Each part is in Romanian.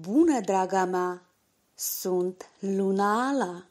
Bună, draga mea! Sunt Luna Ala!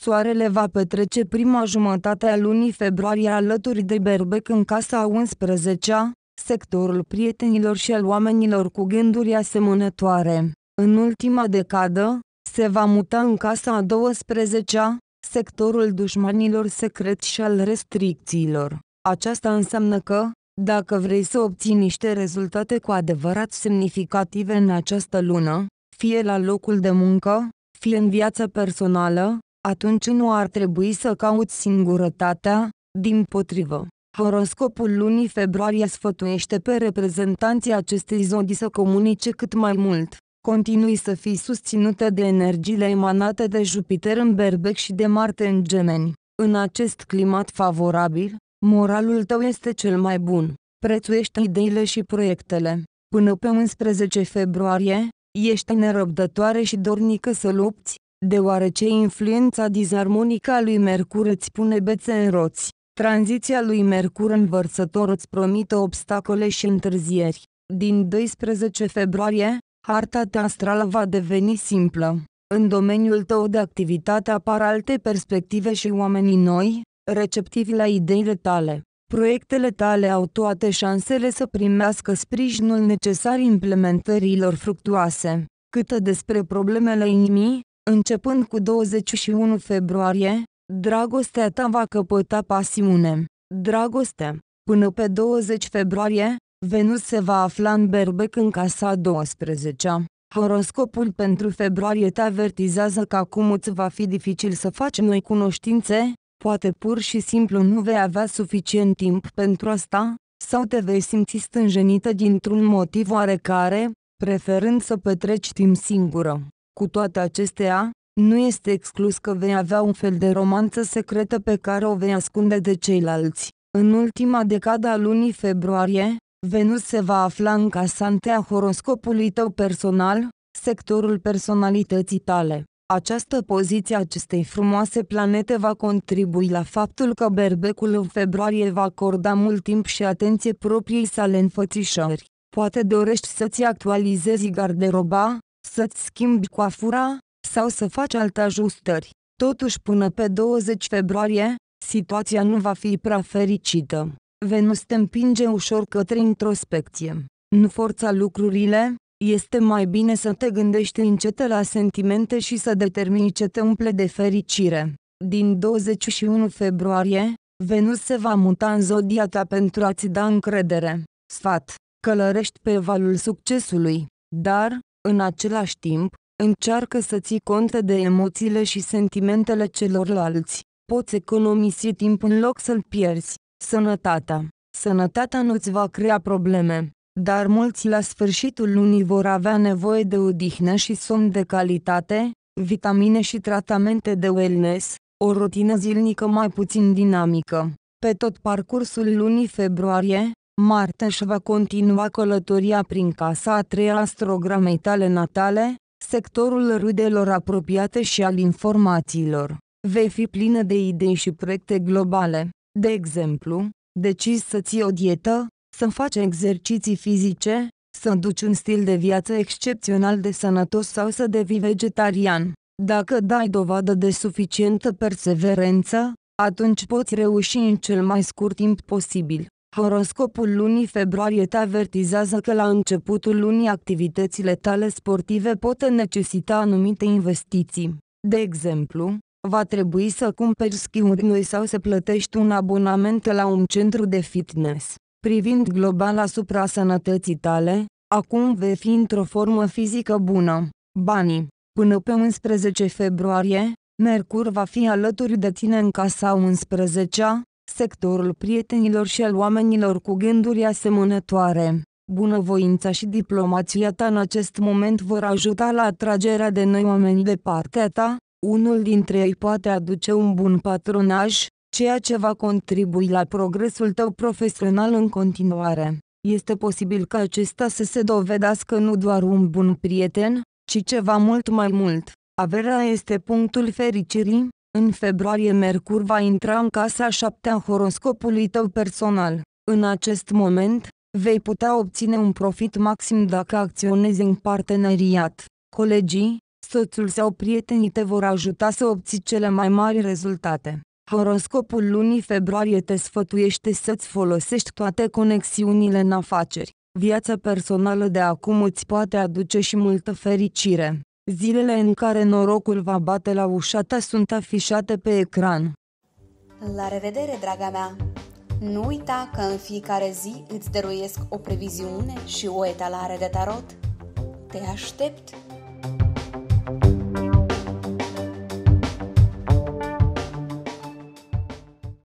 Soarele va petrece prima jumătate a lunii februarie alături de Berbec în casa 11-a, sectorul prietenilor și al oamenilor cu gânduri asemănătoare. În ultima decadă, se va muta în casa 12-a, sectorul dușmanilor secret și al restricțiilor. Aceasta înseamnă că, dacă vrei să obții niște rezultate cu adevărat semnificative în această lună, fie la locul de muncă, fie în viața personală, atunci nu ar trebui să cauți singurătatea, din potrivă. Horoscopul lunii februarie sfătuiește pe reprezentanții acestei zodi să comunice cât mai mult. Continui să fii susținută de energiile emanate de Jupiter în berbec și de Marte în gemeni. În acest climat favorabil, Moralul tău este cel mai bun. Prețuiește ideile și proiectele. Până pe 11 februarie, ești nerăbdătoare și dornică să lupți, deoarece influența disarmonică a lui Mercur îți pune bețe în roți. Tranziția lui Mercur în vărsător îți promite obstacole și întârzieri. Din 12 februarie, harta ta astrală va deveni simplă. În domeniul tău de activitate apar alte perspective și oamenii noi, receptivi la ideile tale. Proiectele tale au toate șansele să primească sprijinul necesar implementărilor fructuoase. Câtă despre problemele inimii, începând cu 21 februarie, dragostea ta va căpăta pasiune. Dragoste. Până pe 20 februarie, Venus se va afla în berbec în casa 12 Horoscopul pentru februarie te avertizează că acum îți va fi dificil să faci noi cunoștințe, Poate pur și simplu nu vei avea suficient timp pentru asta, sau te vei simți stânjenită dintr-un motiv oarecare, preferând să petreci timp singură. Cu toate acestea, nu este exclus că vei avea un fel de romanță secretă pe care o vei ascunde de ceilalți. În ultima decada a lunii februarie, Venus se va afla în casantea horoscopului tău personal, sectorul personalității tale. Această poziție acestei frumoase planete va contribui la faptul că berbecul în februarie va acorda mult timp și atenție proprii sale înfățișări. Poate dorești să-ți actualizezi garderoba, să-ți schimbi coafura, sau să faci alte ajustări. Totuși până pe 20 februarie, situația nu va fi prea fericită. Venus te împinge ușor către introspecție. Nu forța lucrurile, este mai bine să te gândești încet la sentimente și să determini ce te umple de fericire. Din 21 februarie, Venus se va muta în zodia ta pentru a-ți da încredere. Sfat, călărești pe valul succesului, dar, în același timp, încearcă să ții cont de emoțiile și sentimentele celorlalți. Poți economisi timp în loc să-l pierzi. Sănătatea. Sănătatea nu-ți va crea probleme dar mulți la sfârșitul lunii vor avea nevoie de odihnă și somn de calitate, vitamine și tratamente de wellness, o rutină zilnică mai puțin dinamică. Pe tot parcursul lunii februarie, Marte își va continua călătoria prin casa a treia astrogramei tale natale, sectorul rudelor apropiate și al informațiilor. Vei fi plină de idei și proiecte globale. De exemplu, decizi să ții o dietă, să faci exerciții fizice, să duci un stil de viață excepțional de sănătos sau să devii vegetarian. Dacă dai dovadă de suficientă perseverență, atunci poți reuși în cel mai scurt timp posibil. Horoscopul lunii februarie te avertizează că la începutul lunii activitățile tale sportive pot necesita anumite investiții. De exemplu, va trebui să cumperi schiuri noi sau să plătești un abonament la un centru de fitness privind global asupra sănătății tale, acum vei fi într-o formă fizică bună. Banii. Până pe 11 februarie, Mercur va fi alături de tine în casa 11-a, sectorul prietenilor și al oamenilor cu gânduri asemănătoare. Bunăvoința și diplomația ta în acest moment vor ajuta la atragerea de noi oameni de partea ta, unul dintre ei poate aduce un bun patronaj, ceea ce va contribui la progresul tău profesional în continuare. Este posibil ca acesta să se dovedească nu doar un bun prieten, ci ceva mult mai mult. Averea este punctul fericirii. În februarie Mercur va intra în casa șaptea horoscopului tău personal. În acest moment, vei putea obține un profit maxim dacă acționezi în parteneriat. Colegii, soțul sau prietenii te vor ajuta să obții cele mai mari rezultate. Horoscopul lunii februarie te sfătuiește să-ți folosești toate conexiunile în afaceri. Viața personală de acum îți poate aduce și multă fericire. Zilele în care norocul va bate la ușa ta sunt afișate pe ecran. La revedere, draga mea! Nu uita că în fiecare zi îți dăruiesc o previziune și o etalare de tarot. Te aștept!